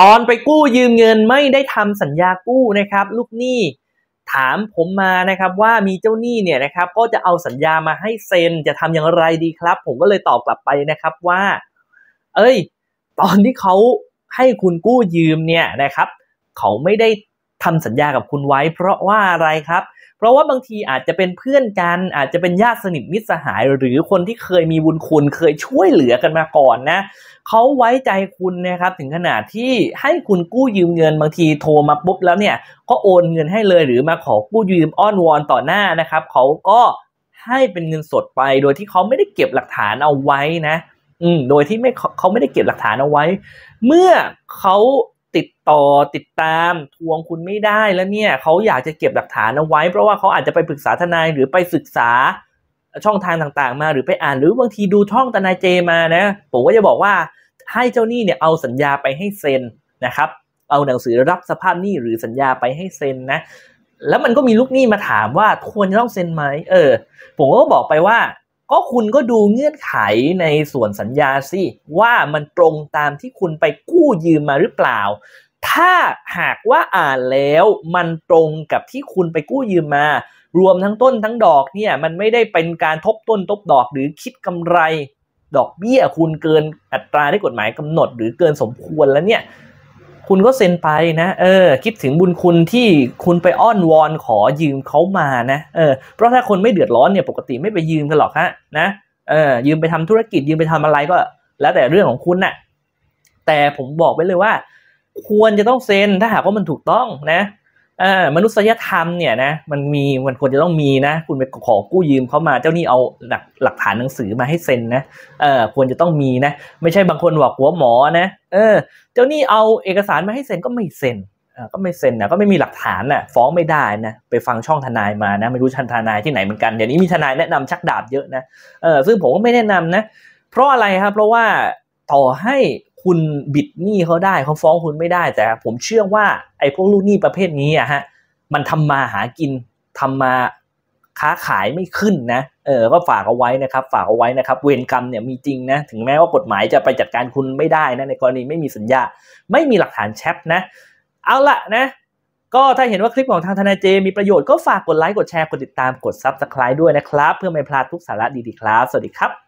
ตอนไปกู้ยืมเงินไม่ได้ทำสัญญากู้นะครับ ลูกหนี้ถามผมมานะครับว่ามีเจ้าหนี้เนี่ยนะครับ ก็จะเอาสัญญามาให้เซ็นจะทำอย่างไรดีครับ ผมก็เลยตอบกลับไปนะครับว่า เอ้ย ตอนที่เขาให้คุณกู้ยืมเนี่ยนะครับเขาไม่ได้ทำสัญญากับคุณไว้ เพราะว่าอะไรครับ เพราะว่าบางทีอาจจะเป็นเพื่อนกัน อาจจะเป็นญาติสนิทมิตรสหายหรือคนที่เคยมีบุญคุณ เคยช่วยเหลือกันมาก่อนนะเขาไว้ใจคุณนะครับถึงขนาดที่ให้คุณกู้ยืมเงินบางทีโทรมาปุ๊บแล้วเนี่ยก็โอนเงินให้เลย หรือมาขอกู้ยืมอ้อนวอนต่อหน้านะครับเขาก็ให้เป็นเงินสดไปโดยที่เขาไม่ได้เก็บหลักฐานเอาไว้นะ อืม โดยที่ไม่เขาไม่ได้เก็บหลักฐานเอาไว้ เมื่อเขาติดต่อติดตามทวงคุณไม่ได้แล้วเนี่ยเขาอยากจะเก็บหลักฐานเอาไว้เพราะว่าเขาอาจจะไปปรึกษาทนายหรือไปศึกษาช่องทางต่างๆ มาหรือไปอ่านหรือบางทีดูช่องทนายเจมานะผมก็จะบอกว่า ให้เจ้าหนี้เนี่ยเอาสัญญาไปให้เซ็นนะครับ เอาหนังสือรับสภาพหนี้หรือสัญญาไปให้เซ็นนะ แล้วมันก็มีลูกหนี้มาถามว่าควรจะต้องเซ็นไหมเออผมก็บอกไปว่าก็คุณก็ดูเงื่อนไขในส่วนสัญญาสิว่ามันตรงตามที่คุณไปกู้ยืมมาหรือเปล่า ถ้าหากว่าอ่านแล้วมันตรงกับที่คุณไปกู้ยืมมารวมทั้งต้นทั้งดอกเนี่ยมันไม่ได้เป็นการทบต้นทบดอกหรือคิดกำไร ดอกเบี้ยคุณเกินอัตราที่กฎหมายกำหนดหรือเกินสมควรแล้วเนี่ยคุณก็เซ็นไปนะเออ คิดถึงบุญคุณที่คุณไปอ้อนวอนขอยืมเขามานะเออเพราะถ้าคนไม่เดือดร้อนเนี่ยปกติไม่ไปยืมกันหรอกฮะนะเออยืมไปทำธุรกิจ ยืมไปทำอะไรก็ แล้วแต่เรื่องของคุณนะ่ะ แต่ผมบอกไว้เลยว่าควรจะต้องเซ็นถ้าหากว่ามันถูกต้องนะมนุษยธรรมเนี่ยนะมันมีมันควรจะต้องมีนะ คุณไปขอกู้ยืมเขามา เจ้านี่เอาหลักหลักฐานหนังสือมาให้เซ็นนะเออควรจะต้องมีนะไม่ใช่บางคนบอกหัวหมอนะ เออ เจ้านี่เอาเอกสารมาให้เซ็นก็ไม่เซ็นก็ไม่เซ็นนะก็ไม่มีหลักฐานนะ่ะฟ้องไม่ได้นะไปฟังช่องทนายมานะไม่รู้ชันทนายที่ไหนเหมือนกันเดี๋ยวนี้มีทนายแนะนำชักดาบเยอะนะเออซึ่งผมก็ไม่แนะนำนะ เพราะอะไรครับ เพราะว่าต่อให้คุณบิดหนี้เขาได้เขาฟ้องคุณไม่ได้แต่ผมเชื่อว่าไอ้พวกลูกหนี้ประเภทนี้อะฮะมันทำมาหากินทำมาค้าขายไม่ขึ้นนะเออก็ฝากเอาไว้นะครับฝากเอาไว้นะครับ เวรกรรมเนี่ยมีจริงนะถึงแม้ว่ากฎหมายจะไปจัดการคุณไม่ได้นะในกรณีไม่มีสัญญา ไม่มีหลักฐานแชทนะ เอาละนะก็ถ้าเห็นว่าคลิปของทางทนายเจมีประโยชน์ก็ฝากกดไลค์กดแชร์กดติดตามกดซับสไคร b e ด้วยนะครับ เพื่อไม่พลาดทุกสาระดีๆครับสวัสดีครับ